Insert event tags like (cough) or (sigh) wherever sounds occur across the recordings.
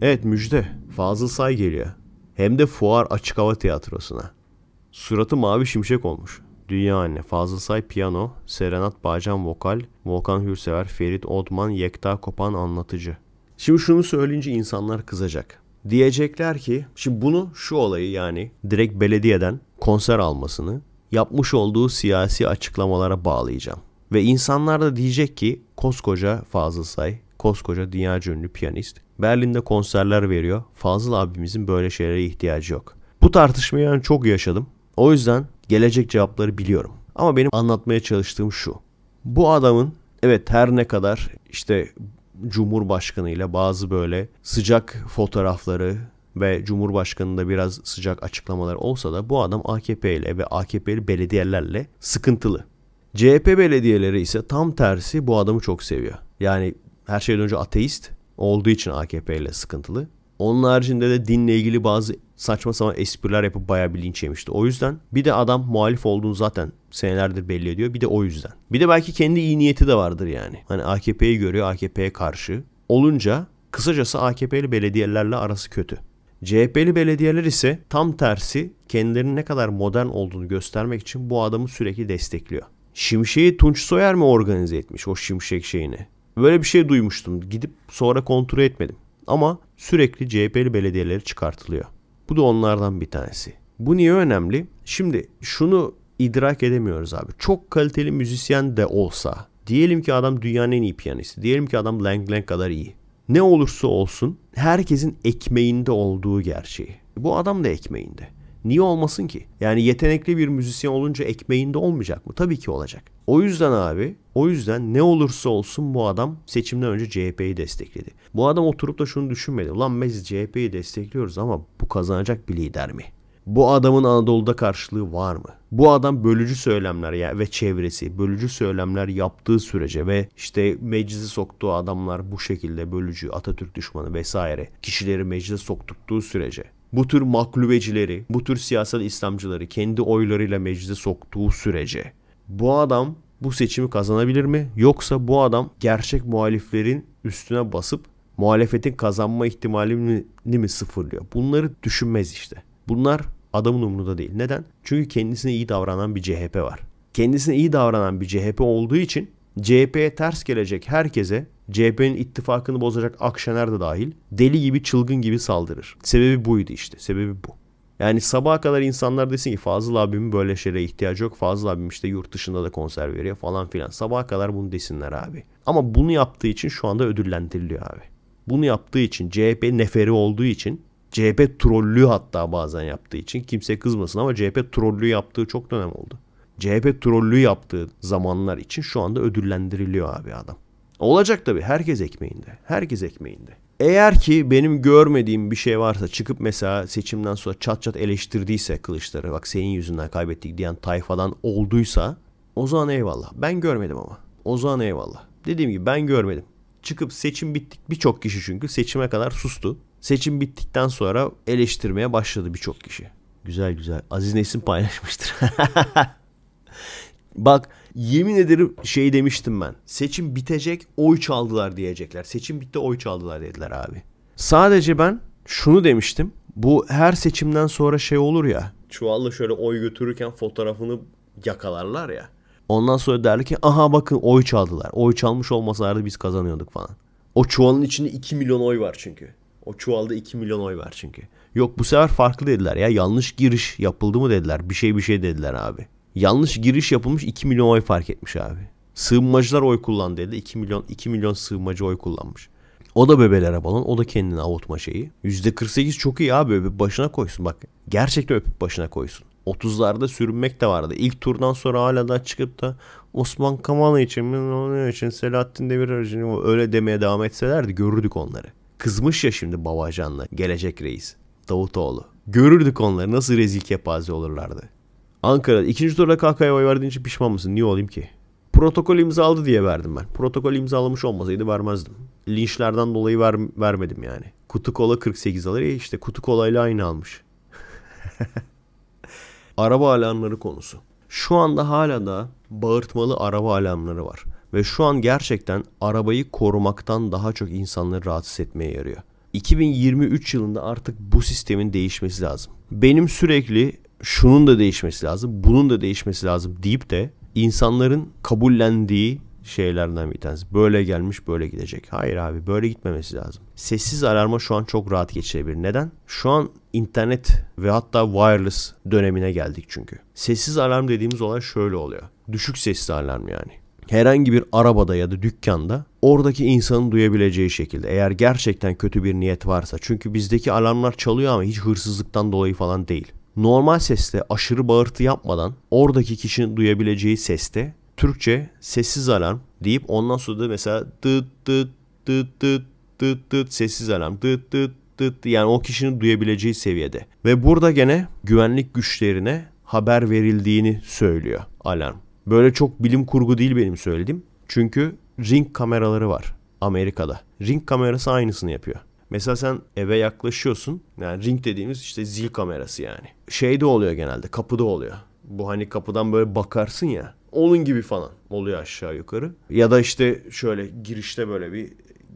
Evet müjde. Fazıl Say geliyor. Hem de fuar açık hava tiyatrosuna. Suratı mavi şimşek olmuş. Dünya Anne, Fazıl Say piyano, Serenat Bağcan vokal, Volkan Hürsever, Ferit Odman, Yekta Kopan anlatıcı. Şimdi şunu söyleyince insanlar kızacak. Diyecekler ki şimdi bunu şu olayı yani direkt belediyeden konser almasını yapmış olduğu siyasi açıklamalara bağlayacağım. Ve insanlar da diyecek ki koskoca Fazıl Say Koskoca dünya ünlü piyanist. Berlin'de konserler veriyor. Fazıl abimizin böyle şeylere ihtiyacı yok. Bu tartışmayı yani çok yaşadım. O yüzden gelecek cevapları biliyorum. Ama benim anlatmaya çalıştığım şu. Bu adamın evet her ne kadar işte Cumhurbaşkanı ile bazı böyle sıcak fotoğrafları ve Cumhurbaşkanı'nda biraz sıcak açıklamalar olsa da bu adam AKP ile ve AKP'li belediyelerle sıkıntılı. CHP belediyeleri ise tam tersi bu adamı çok seviyor. Yani her şeyden önce ateist olduğu için AKP ile sıkıntılı. Onun haricinde de dinle ilgili bazı saçma sapan espriler yapıp bayağı bir linç yemişti. O yüzden bir de adam muhalif olduğunu zaten senelerdir belli ediyor. Bir de o yüzden. Bir de belki kendi iyi niyeti de vardır yani. Hani AKP'yi görüyor AKP'ye karşı. Olunca kısacası AKP'li belediyelerle arası kötü. CHP'li belediyeler ise tam tersi kendilerinin ne kadar modern olduğunu göstermek için bu adamı sürekli destekliyor. Şimşek'i Tunç Soyer mi organize etmiş o şimşek şeyini? Böyle bir şey duymuştum. Gidip sonra kontrol etmedim. Ama sürekli CHP'li belediyeleri çıkartılıyor. Bu da onlardan bir tanesi. Bu niye önemli? Şimdi şunu idrak edemiyoruz abi. Çok kaliteli müzisyen de olsa, diyelim ki adam dünyanın en iyi piyanisti, diyelim ki adam Lang Lang kadar iyi. Ne olursa olsun herkesin ekmeğinde olduğu gerçeği. Bu adam da ekmeğinde. Niye olmasın ki? Yani yetenekli bir müzisyen olunca ekmeğinde olmayacak mı? Tabii ki olacak. O yüzden abi, o yüzden ne olursa olsun bu adam seçimden önce CHP'yi destekledi. Bu adam oturup da şunu düşünmedi. Ulan biz CHP'yi destekliyoruz ama bu kazanacak bir lider mi? Bu adamın Anadolu'da karşılığı var mı? Bu adam bölücü söylemler ya ve çevresi bölücü söylemler yaptığı sürece ve işte meclise soktuğu adamlar bu şekilde bölücü Atatürk düşmanı vesaire kişileri meclise sokturttuğu sürece bu tür maklubecileri, bu tür siyasal İslamcıları kendi oylarıyla meclise soktuğu sürece bu adam bu seçimi kazanabilir mi? Yoksa bu adam gerçek muhaliflerin üstüne basıp muhalefetin kazanma ihtimalini mi sıfırlıyor? Bunları düşünmez işte. Bunlar adamın umurunda değil. Neden? Çünkü kendisine iyi davranan bir CHP var. Kendisine iyi davranan bir CHP olduğu için CHP'ye ters gelecek herkese CHP'nin ittifakını bozacak Akşener de dahil deli gibi çılgın gibi saldırır. Sebebi buydu işte. Sebebi bu. Yani sabaha kadar insanlar desin ki Fazıl abim böyle şeylere ihtiyacı yok. Fazıl abim işte yurt dışında da konser veriyor falan filan. Sabaha kadar bunu desinler abi. Ama bunu yaptığı için şu anda ödüllendiriliyor abi. Bunu yaptığı için CHP e neferi olduğu için CHP e trollü hatta bazen yaptığı için kimse kızmasın ama CHP e trollü yaptığı çok dönem oldu. CHP trollü yaptığı zamanlar için şu anda ödüllendiriliyor abi adam. Olacak tabii. Herkes ekmeğinde. Herkes ekmeğinde. Eğer ki benim görmediğim bir şey varsa çıkıp mesela seçimden sonra çat çat eleştirdiyse Kılıçları bak senin yüzünden kaybettik diyen tayfadan olduysa o zaman eyvallah. Ben görmedim ama. O zaman eyvallah. Dediğim gibi ben görmedim. Çıkıp seçim bittik birçok kişi çünkü seçime kadar sustu. Seçim bittikten sonra eleştirmeye başladı birçok kişi. Güzel güzel. Aziz Nesin paylaşmıştır. (laughs) Bak yemin ederim şey demiştim ben. Seçim bitecek oy çaldılar diyecekler. Seçim bitti oy çaldılar dediler abi. Sadece ben şunu demiştim. Bu her seçimden sonra şey olur ya. Çuvalla şöyle oy götürürken fotoğrafını yakalarlar ya. Ondan sonra derler ki aha bakın oy çaldılar. Oy çalmış olmasalardı biz kazanıyorduk falan. O çuvalın içinde 2 milyon oy var çünkü. O çuvalda 2 milyon oy var çünkü. Yok bu sefer farklı dediler ya yanlış giriş yapıldı mı dediler. Bir şey bir şey dediler abi yanlış giriş yapılmış 2 milyon oy fark etmiş abi. Sığınmacılar oy kullandı dedi. 2 milyon 2 milyon sığınmacı oy kullanmış. O da bebelere balon. O da kendini avutma şeyi. %48 çok iyi abi. Öpüp başına koysun. Bak gerçekten öpüp başına koysun. 30'larda sürünmek de vardı. İlk turdan sonra hala da çıkıp da Osman Kavala için, onun için, Selahattin Demirel için öyle demeye devam etselerdi görürdük onları. Kızmış ya şimdi Babacan'la gelecek reis Davutoğlu. Görürdük onları nasıl rezil kepaze olurlardı. Ankara ikinci turda KK'ya oy verdiğin için pişman mısın? Niye olayım ki? Protokol imzaladı diye verdim ben. Protokol imzalamış olmasaydı vermezdim. Linçlerden dolayı ver, vermedim yani. Kutu kola 48 alır ya işte kutu kolayla aynı almış. (laughs) araba alanları konusu. Şu anda hala da bağırtmalı araba alanları var. Ve şu an gerçekten arabayı korumaktan daha çok insanları rahatsız etmeye yarıyor. 2023 yılında artık bu sistemin değişmesi lazım. Benim sürekli şunun da değişmesi lazım, bunun da değişmesi lazım deyip de insanların kabullendiği şeylerden bir tanesi. Böyle gelmiş böyle gidecek. Hayır abi böyle gitmemesi lazım. Sessiz alarma şu an çok rahat geçirebilir. Neden? Şu an internet ve hatta wireless dönemine geldik çünkü. Sessiz alarm dediğimiz olay şöyle oluyor. Düşük sesli alarm yani. Herhangi bir arabada ya da dükkanda oradaki insanın duyabileceği şekilde eğer gerçekten kötü bir niyet varsa çünkü bizdeki alarmlar çalıyor ama hiç hırsızlıktan dolayı falan değil normal sesle aşırı bağırtı yapmadan oradaki kişinin duyabileceği seste Türkçe sessiz alarm deyip ondan sonra da mesela dıt dıt dıt dıt dıt dıt sessiz alarm dıt dıt dıt yani o kişinin duyabileceği seviyede. Ve burada gene güvenlik güçlerine haber verildiğini söylüyor alarm. Böyle çok bilim kurgu değil benim söylediğim. Çünkü ring kameraları var Amerika'da. Ring kamerası aynısını yapıyor. Mesela sen eve yaklaşıyorsun. Yani ring dediğimiz işte zil kamerası yani. Şey de oluyor genelde kapıda oluyor. Bu hani kapıdan böyle bakarsın ya. Onun gibi falan oluyor aşağı yukarı. Ya da işte şöyle girişte böyle bir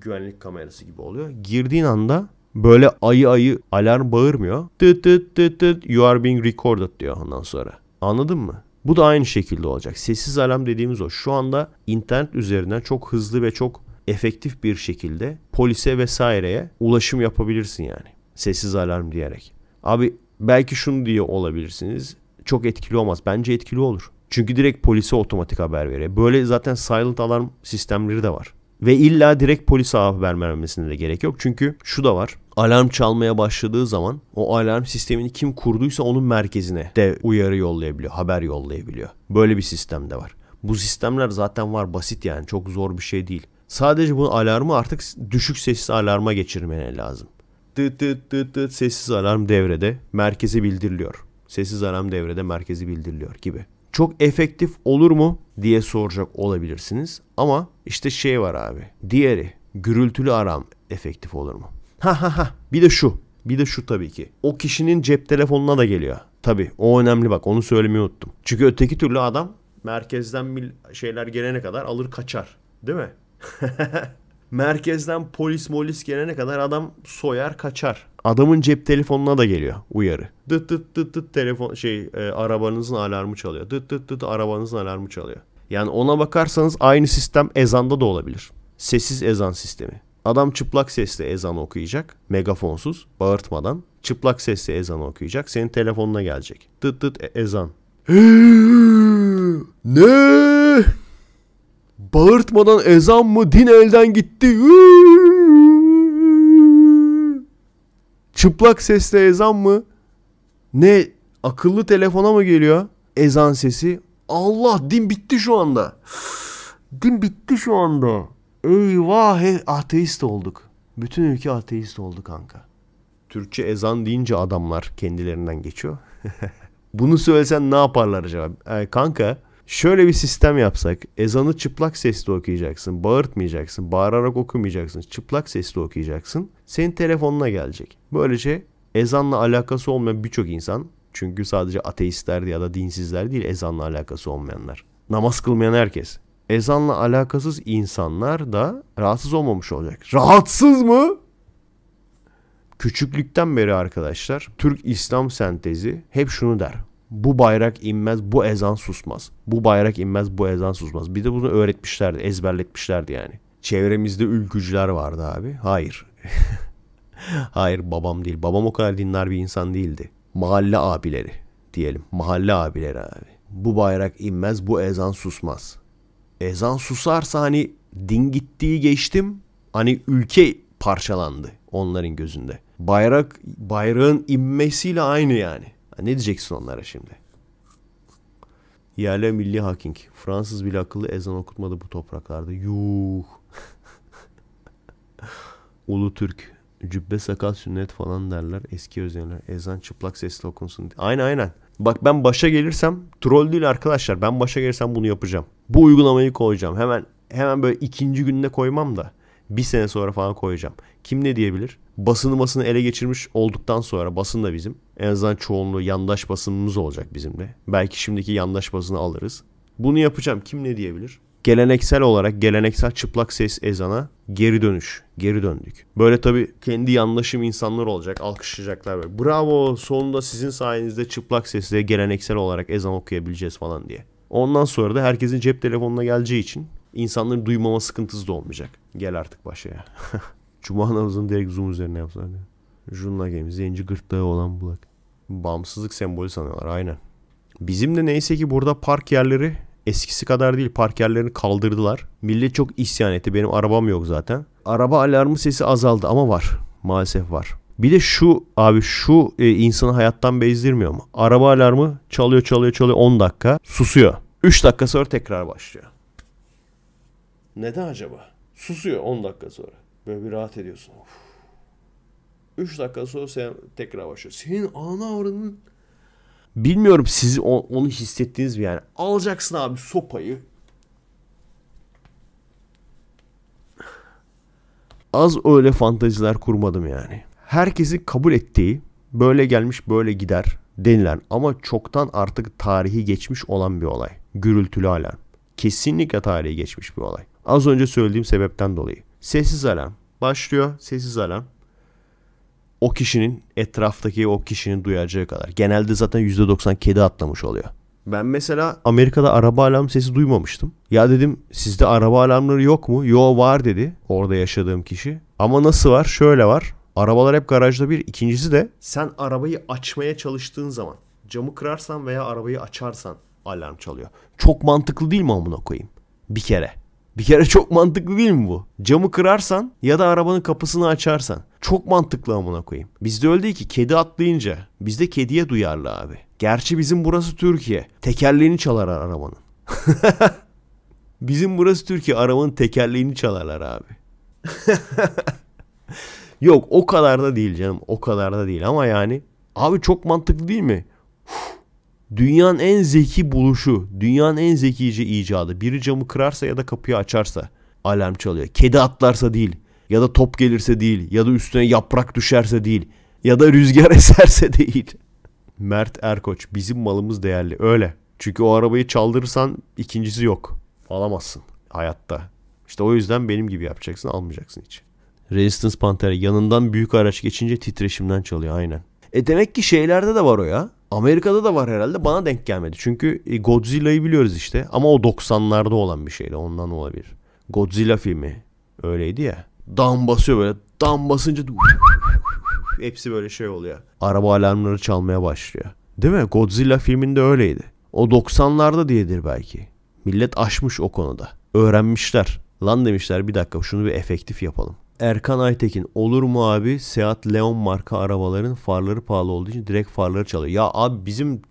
güvenlik kamerası gibi oluyor. Girdiğin anda böyle ayı ayı alarm bağırmıyor. Tıt tıt tıt tıt you are being recorded diyor ondan sonra. Anladın mı? Bu da aynı şekilde olacak. Sessiz alarm dediğimiz o. Şu anda internet üzerinden çok hızlı ve çok efektif bir şekilde polise vesaireye ulaşım yapabilirsin yani. Sessiz alarm diyerek. Abi belki şunu diye olabilirsiniz. Çok etkili olmaz. Bence etkili olur. Çünkü direkt polise otomatik haber veriyor. Böyle zaten silent alarm sistemleri de var. Ve illa direkt polise haber vermemesine de gerek yok. Çünkü şu da var. Alarm çalmaya başladığı zaman o alarm sistemini kim kurduysa onun merkezine de uyarı yollayabiliyor, haber yollayabiliyor. Böyle bir sistem de var. Bu sistemler zaten var basit yani çok zor bir şey değil. Sadece bu alarmı artık düşük sessiz alarma geçirmene lazım. Tıt tıt tıt tıt sessiz alarm devrede merkezi bildiriliyor. Sessiz alarm devrede merkezi bildiriliyor gibi. Çok efektif olur mu diye soracak olabilirsiniz. Ama işte şey var abi. Diğeri gürültülü alarm efektif olur mu? Ha ha ha bir de şu. Bir de şu tabii ki. O kişinin cep telefonuna da geliyor. Tabii o önemli bak onu söylemeyi unuttum. Çünkü öteki türlü adam merkezden şeyler gelene kadar alır kaçar. Değil mi? (laughs) Merkezden polis molis gelene kadar adam soyar kaçar. Adamın cep telefonuna da geliyor uyarı. Dıt dıt dıt dıt telefon şey e, arabanızın alarmı çalıyor. Dıt dıt dıt arabanızın alarmı çalıyor. Yani ona bakarsanız aynı sistem ezanda da olabilir. Sessiz ezan sistemi. Adam çıplak sesle ezan okuyacak. Megafonsuz, bağırtmadan. Çıplak sesle ezan okuyacak. Senin telefonuna gelecek. Dıt dıt e, ezan. (gasps) ne? Bağırtmadan ezan mı din elden gitti. Çıplak sesle ezan mı? Ne akıllı telefona mı geliyor ezan sesi? Allah din bitti şu anda. Din bitti şu anda. Eyvah ateist olduk. Bütün ülke ateist oldu kanka. Türkçe ezan deyince adamlar kendilerinden geçiyor. (laughs) Bunu söylesen ne yaparlar acaba? E, kanka Şöyle bir sistem yapsak. Ezanı çıplak sesli okuyacaksın. Bağırtmayacaksın. Bağırarak okumayacaksın. Çıplak sesli okuyacaksın. Senin telefonuna gelecek. Böylece ezanla alakası olmayan birçok insan çünkü sadece ateistler ya da dinsizler değil ezanla alakası olmayanlar. Namaz kılmayan herkes. Ezanla alakasız insanlar da rahatsız olmamış olacak. Rahatsız mı? Küçüklükten beri arkadaşlar Türk İslam sentezi hep şunu der. Bu bayrak inmez, bu ezan susmaz. Bu bayrak inmez, bu ezan susmaz. Bir de bunu öğretmişlerdi, ezberletmişlerdi yani. Çevremizde ülkücüler vardı abi. Hayır. (laughs) Hayır babam değil. Babam o kadar dinler bir insan değildi. Mahalle abileri diyelim. Mahalle abileri abi. Bu bayrak inmez, bu ezan susmaz. Ezan susarsa hani din gittiği geçtim. Hani ülke parçalandı onların gözünde. Bayrak bayrağın inmesiyle aynı yani. Ne diyeceksin onlara şimdi? Yerli milli hacking. Fransız bile akıllı ezan okutmadı bu topraklarda. Yuh. (laughs) Ulu Türk. Cübbe sakal sünnet falan derler. Eski özenler. Ezan çıplak sesle okunsun. Aynen aynen. Bak ben başa gelirsem troll değil arkadaşlar. Ben başa gelirsem bunu yapacağım. Bu uygulamayı koyacağım. Hemen hemen böyle ikinci günde koymam da bir sene sonra falan koyacağım. Kim ne diyebilir? Basını ele geçirmiş olduktan sonra basın da bizim. En azından çoğunluğu yandaş basınımız olacak bizim Belki şimdiki yandaş basını alırız. Bunu yapacağım. Kim ne diyebilir? Geleneksel olarak geleneksel çıplak ses ezana geri dönüş. Geri döndük. Böyle tabii kendi yandaşım insanlar olacak. Alkışlayacaklar böyle. Bravo sonunda sizin sayenizde çıplak sesle geleneksel olarak ezan okuyabileceğiz falan diye. Ondan sonra da herkesin cep telefonuna geleceği için insanların duymama sıkıntısı da olmayacak. Gel artık başa ya. (laughs) Cuma namazını direkt Zoom üzerine yapsalar. Junla Games zenci gırtlağı olan bulak. Bağımsızlık sembolü sanıyorlar aynen. Bizim de neyse ki burada park yerleri eskisi kadar değil park yerlerini kaldırdılar. Millet çok isyan etti. Benim arabam yok zaten. Araba alarmı sesi azaldı ama var. Maalesef var. Bir de şu abi şu e, insanı hayattan bezdirmiyor mu? Araba alarmı çalıyor çalıyor çalıyor 10 dakika susuyor. 3 dakika sonra tekrar başlıyor. Neden acaba? Susuyor 10 dakika sonra. Böyle bir rahat ediyorsun. Uf. 3 dakika sonra sen tekrar başlıyor. Senin ana avranın bilmiyorum sizi onu hissettiğiniz mi yani. Alacaksın abi sopayı. Az öyle fantaziler kurmadım yani. Herkesi kabul ettiği böyle gelmiş böyle gider denilen ama çoktan artık tarihi geçmiş olan bir olay. Gürültülü alarm. Kesinlikle tarihi geçmiş bir olay. Az önce söylediğim sebepten dolayı. Sessiz alarm başlıyor. Sessiz alarm o kişinin etraftaki o kişinin duyacağı kadar. Genelde zaten %90 kedi atlamış oluyor. Ben mesela Amerika'da araba alarm sesi duymamıştım. Ya dedim sizde araba alarmları yok mu? Yo var dedi orada yaşadığım kişi. Ama nasıl var? Şöyle var. Arabalar hep garajda bir. İkincisi de sen arabayı açmaya çalıştığın zaman camı kırarsan veya arabayı açarsan alarm çalıyor. Çok mantıklı değil mi amına koyayım? Bir kere. Bir kere çok mantıklı değil mi bu? Camı kırarsan ya da arabanın kapısını açarsan. Çok mantıklı amına koyayım. Bizde öyle değil ki kedi atlayınca. Bizde kediye duyarlı abi. Gerçi bizim burası Türkiye. Tekerleğini çalarlar arabanın. (laughs) bizim burası Türkiye. Arabanın tekerleğini çalarlar abi. (laughs) Yok o kadar da değil canım. O kadar da değil ama yani. Abi çok mantıklı değil mi? Uf, dünyanın en zeki buluşu, dünyanın en zekice icadı. Biri camı kırarsa ya da kapıyı açarsa alarm çalıyor. Kedi atlarsa değil ya da top gelirse değil ya da üstüne yaprak düşerse değil ya da rüzgar (laughs) eserse değil. Mert Erkoç bizim malımız değerli öyle. Çünkü o arabayı çaldırırsan ikincisi yok. Alamazsın hayatta. İşte o yüzden benim gibi yapacaksın almayacaksın hiç. Resistance Panther yanından büyük araç geçince titreşimden çalıyor aynen. E demek ki şeylerde de var o ya. Amerika'da da var herhalde bana denk gelmedi. Çünkü e, Godzilla'yı biliyoruz işte ama o 90'larda olan bir şeydi ondan olabilir. Godzilla filmi öyleydi ya. Dam basıyor böyle. Dam basınca hepsi böyle şey oluyor. Araba alarmları çalmaya başlıyor. Değil mi? Godzilla filminde öyleydi. O 90'larda diyedir belki. Millet aşmış o konuda. Öğrenmişler. Lan demişler bir dakika şunu bir efektif yapalım. Erkan Aytekin olur mu abi Seat Leon marka arabaların farları pahalı olduğu için direkt farları çalıyor. Ya abi bizim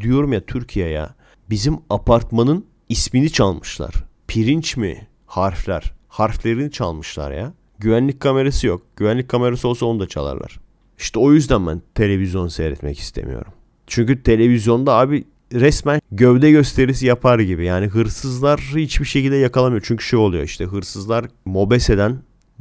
diyorum ya Türkiye ya bizim apartmanın ismini çalmışlar. Pirinç mi? Harfler. Harflerini çalmışlar ya. Güvenlik kamerası yok. Güvenlik kamerası olsa onu da çalarlar. İşte o yüzden ben televizyon seyretmek istemiyorum. Çünkü televizyonda abi resmen gövde gösterisi yapar gibi. Yani hırsızlar hiçbir şekilde yakalamıyor. Çünkü şey oluyor işte hırsızlar mobeseden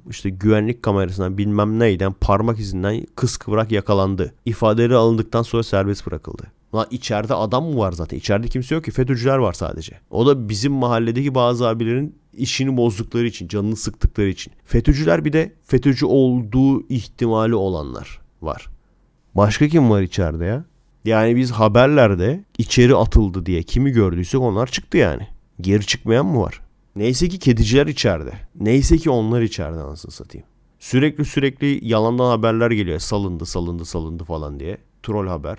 işte güvenlik kamerasından bilmem neyden parmak izinden kıskıvrak yakalandı. İfadeleri alındıktan sonra serbest bırakıldı. Lan içeride adam mı var zaten? İçeride kimse yok ki FETÖ'cüler var sadece. O da bizim mahalledeki bazı abilerin işini bozdukları için, canını sıktıkları için. FETÖ'cüler bir de FETÖ'cü olduğu ihtimali olanlar var. Başka kim var içeride ya? Yani biz haberlerde içeri atıldı diye kimi gördüysek onlar çıktı yani. Geri çıkmayan mı var? Neyse ki kediciler içeride. Neyse ki onlar içeride anasını satayım. Sürekli sürekli yalandan haberler geliyor. Salındı salındı salındı falan diye. Troll haber.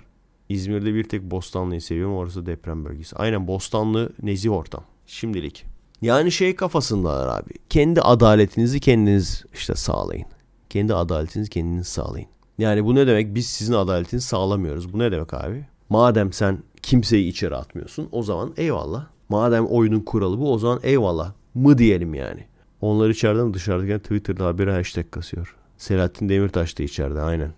İzmir'de bir tek Bostanlı'yı seviyorum. Orası deprem bölgesi. Aynen Bostanlı nezih ortam. Şimdilik. Yani şey kafasındalar abi. Kendi adaletinizi kendiniz işte sağlayın. Kendi adaletinizi kendiniz sağlayın. Yani bu ne demek? Biz sizin adaletinizi sağlamıyoruz. Bu ne demek abi? Madem sen kimseyi içeri atmıyorsun o zaman eyvallah Madem oyunun kuralı bu o zaman eyvallah mı diyelim yani. Onlar içeride mi dışarıda? Twitter'da haberi hashtag kasıyor. Selahattin Demirtaş da içeride aynen.